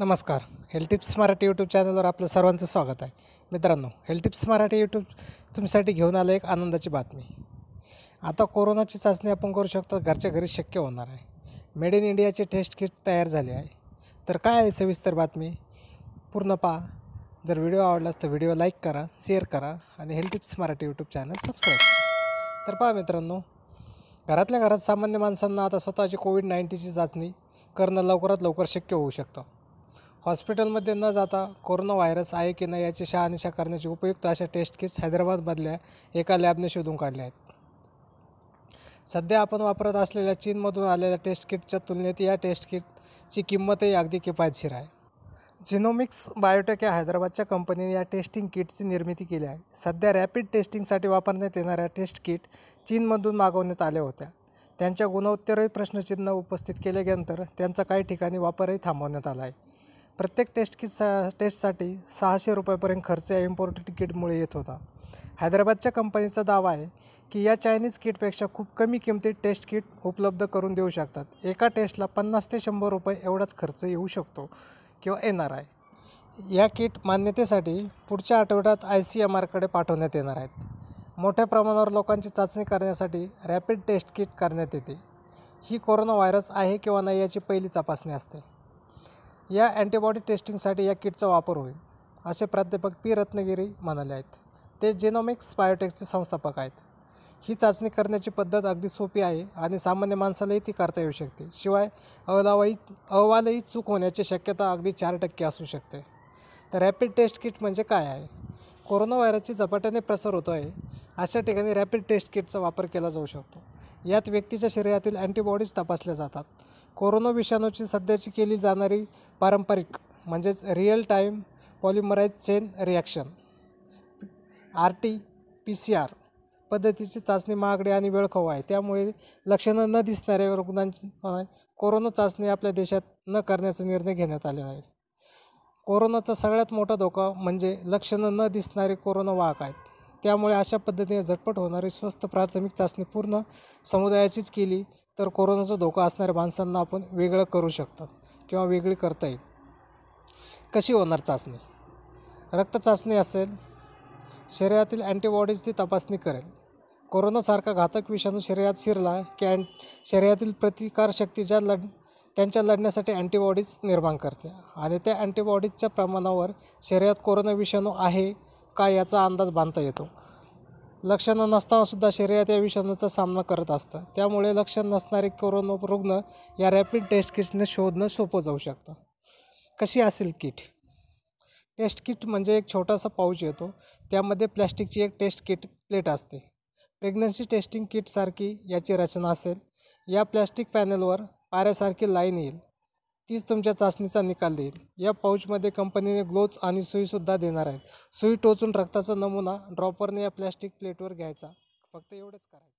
नमस्कार health tips Marathi YouTube चॅनलवर आपलं सर्वांचं स्वागत आहे मित्रांनो हेल्थ टिप्स मराठी यूट्यूब तुमच्यासाठी घेऊन आलं एक आनंदाची बातमी आता कोरोनाची चाचणी आपण करू शकतो घरच्या घरी शक्य होणार आहे मेड इन इंडियाचे टेस्ट किट तयार झाले आहे तर काय आहे सविस्तर बातमी पूर्ण पहा जर व्हिडिओ आवडलास तर व्हिडिओ लाईक करा शेअर करा आणि health tips Marathi YouTube channel subscribe तर पहा मित्रांनो घरातल्या घरात सामान्य माणसांना आता स्वतःची कोविड नाईंटीनची चाचणी करणं लवकरात लवकर शक्य होऊ शकतं हॉस्पिटलमध्ये न जाता कोरोना व्हायरस आहे की नाही याची शहानिशा करण्याची उपयुक्त अशा टेस्ट किट्स हैदराबादमधल्या एका लॅबने शोधून काढल्या आहेत सध्या आपण वापरत असलेल्या चीनमधून आलेल्या टेस्ट किटच्या तुलनेत या टेस्ट किटची किंमतही अगदी किफायतशीर आहे जिनोमिक्स बायोटेक या हैदराबादच्या कंपनीने या टेस्टिंग किटची निर्मिती केली आहे सध्या रॅपिड टेस्टिंगसाठी वापरण्यात येणाऱ्या टेस्ट किट चीनमधून मागवण्यात आल्या होत्या त्यांच्या गुणवत्तेवरही प्रश्नचिन्ह उपस्थित केल्यानंतर त्यांचा काही ठिकाणी वापरही थांबवण्यात आला आहे प्रत्येक टेस्ट किट सा टेस्टसाठी सहाशे रुपयापर्यंत खर्च या इम्पोर्टेड किटमुळे येत होता हैदराबादच्या कंपनीचा दावा आहे की या चायनीज किटपेक्षा खूप कमी किमतीत टेस्ट किट उपलब्ध करून देऊ शकतात एका टेस्टला पन्नास ते शंभर रुपये एवढाच खर्च येऊ शकतो किंवा येणार आहे या किट मान्यतेसाठी पुढच्या आठवड्यात आय सी एम आरकडे पाठवण्यात येणार आहेत मोठ्या प्रमाणावर लोकांची चाचणी करण्यासाठी रॅपिड टेस्ट किट करण्यात येते ही कोरोना व्हायरस आहे किंवा नाही याची पहिली तपासणी असते या अँटीबॉडी टेस्टिंगसाठी या किटचा वापर होईल असे प्राध्यापक पी रत्नगिरी म्हणाले आहेत ते जेनोमिक्स बायोटेकचे संस्थापक आहेत ही चाचणी करण्याची पद्धत अगदी सोपी आहे आणि सामान्य माणसालाही ती करता येऊ शकते शिवाय अहलावाही अहवालही चूक होण्याची शक्यता अगदी चार टक्के असू शकते तर रॅपिड टेस्ट किट म्हणजे काय आहे कोरोना व्हायरसची झपाट्याने प्रसार होतो आहे अशा ठिकाणी रॅपिड टेस्ट किटचा वापर केला जाऊ शकतो यात व्यक्तीच्या शरीरातील अँटीबॉडीज तपासल्या जातात कोरोना विषाणूची सध्याची केली जाणारी पारंपरिक म्हणजेच real time polymerase chain reaction R T P C R पद्धतीची चाचणी महागडी आणि वेळखव आहे त्यामुळे लक्षणं न दिसणाऱ्या रुग्णांची कोरोना चाचणी आपल्या देशात न करण्याचा निर्णय घेण्यात आलेला आहे कोरोनाचा सगळ्यात मोठा धोका म्हणजे लक्षणं न दिसणारे कोरोना वाहक आहेत त्यामुळे अशा पद्धतीने झटपट होणारी स्वस्त प्राथमिक चाचणी पूर्ण समुदायाचीच केली तर कोरोनाचा धोका असणाऱ्या माणसांना आपण वेगळं करू शकतात किंवा वेगळी करता येईल कशी होणार चाचणी रक्त चाचणी असेल शरीरातील अँटीबॉडीजची तपासणी करेल कोरोनासारखा घातक विषाणू शरीरात शिरला की अँट शरीरातील प्रतिकारशक्ती ज्या लढ त्यांच्या लढण्यासाठी अँटीबॉडीज निर्माण करते आणि त्या अँटीबॉडीजच्या प्रमाणावर शरीरात कोरोना विषाणू आहे काय याचा अंदाज बांधता येतो लक्षणं नसतानासुद्धा शरीरात या विषाणूचा सामना करत असतं त्यामुळे लक्षण नसणारे कोरोना रुग्ण या रॅपिड टेस्ट किटने शोधणं सोपं जाऊ शकतं कशी असेल किट टेस्ट किट म्हणजे एक छोटासा पाऊच येतो त्यामध्ये प्लॅस्टिकची एक टेस्ट किट प्लेट असते प्रेग्नन्सी टेस्टिंग किटसारखी याची रचना असेल या प्लॅस्टिक पॅनलवर पाऱ्यासारखी लाईन येईल तीच तुमच्या चाचणीचा निकाल देईल या पाऊचमध्ये कंपनीने ग्लोव्ज आणि सुईसुद्धा देणार आहेत सुई टोचून रक्ताचा नमुना ड्रॉपरने या प्लॅस्टिक प्लेटवर घ्यायचा फक्त एवढंच करायचं